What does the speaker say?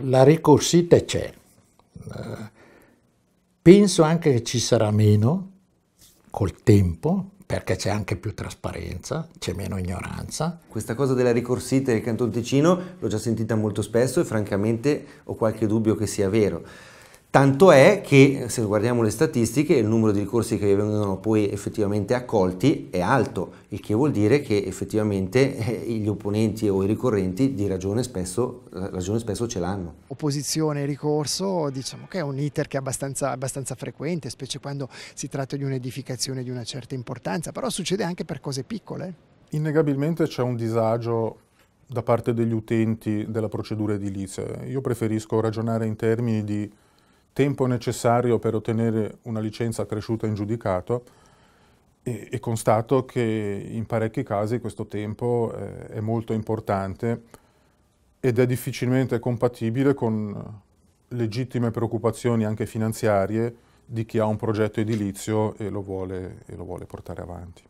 la ricorsita c'è. Eh, penso anche che ci sarà meno col tempo, perché c'è anche più trasparenza, c'è meno ignoranza. Questa cosa della ricorsita del Canton Ticino l'ho già sentita molto spesso e francamente ho qualche dubbio che sia vero. Tanto è che se guardiamo le statistiche il numero di ricorsi che vengono poi effettivamente accolti è alto, il che vuol dire che effettivamente eh, gli opponenti o i ricorrenti di ragione spesso, ragione spesso ce l'hanno. Opposizione e ricorso diciamo che è un iter che è abbastanza, abbastanza frequente, specie quando si tratta di un'edificazione di una certa importanza, però succede anche per cose piccole. Innegabilmente c'è un disagio da parte degli utenti della procedura edilizia. Io preferisco ragionare in termini di tempo necessario per ottenere una licenza cresciuta in giudicato e, e constato che in parecchi casi questo tempo eh, è molto importante ed è difficilmente compatibile con legittime preoccupazioni anche finanziarie di chi ha un progetto edilizio e lo vuole, e lo vuole portare avanti.